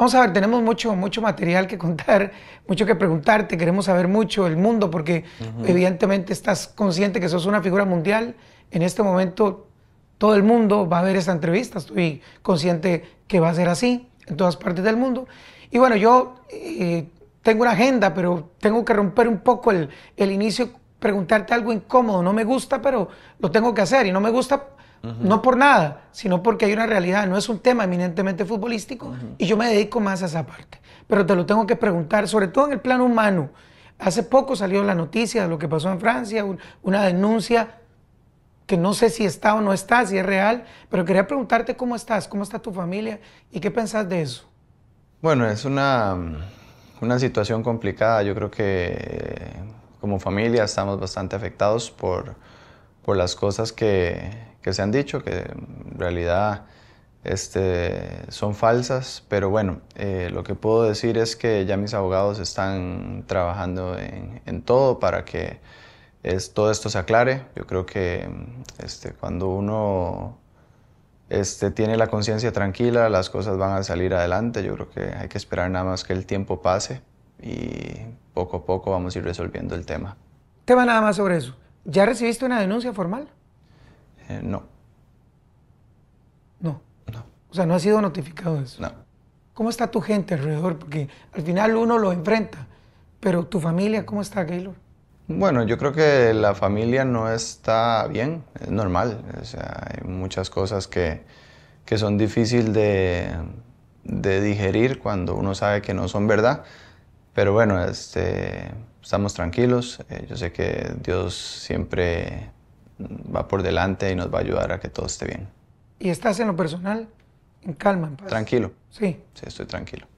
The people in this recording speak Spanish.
Vamos a ver, tenemos mucho, mucho material que contar, mucho que preguntarte, queremos saber mucho del mundo porque evidentemente estás consciente que sos una figura mundial. En este momento todo el mundo va a ver esta entrevista, estoy consciente que va a ser así en todas partes del mundo. Y bueno, yo eh, tengo una agenda, pero tengo que romper un poco el inicio, preguntarte algo incómodo. No me gusta, pero lo tengo que hacer y no me gusta no por nada, sino porque hay una realidad. No es un tema eminentemente futbolístico y yo me dedico más a esa parte. Pero te lo tengo que preguntar, sobre todo en el plano humano. Hace poco salió la noticia de lo que pasó en Francia, una denuncia que no sé si está o no está, si es real, pero quería preguntarte cómo estás, cómo está tu familia y qué pensás de eso. Bueno, es una situación complicada. Yo creo que eh, como familia estamos bastante afectados por por las cosas que, se han dicho, que en realidad este, son falsas, pero bueno, eh, lo que puedo decir es que ya mis abogados están trabajando en, todo para que es, todo esto se aclare. Yo creo que este, cuando uno este, tiene la conciencia tranquila, las cosas van a salir adelante. Yo creo que hay que esperar nada más que el tiempo pase y poco a poco vamos a ir resolviendo el tema. Tema nada más sobre eso. ¿Ya recibiste una denuncia formal? Eh, no. No. No. O sea, no ha sido notificado eso. No. ¿Cómo está tu gente alrededor? Porque al final uno lo enfrenta. Pero tu familia, ¿cómo está, Gaylor? Bueno, yo creo que la familia no está bien, es normal. O sea, hay muchas cosas que, son difíciles de, de digerir cuando uno sabe que no son verdad. Pero bueno, este, estamos tranquilos. Eh, yo sé que Dios siempre va por delante y nos va a ayudar a que todo esté bien. ¿Y estás en lo personal en calma, en Tranquilo. Sí. Sí, estoy tranquilo.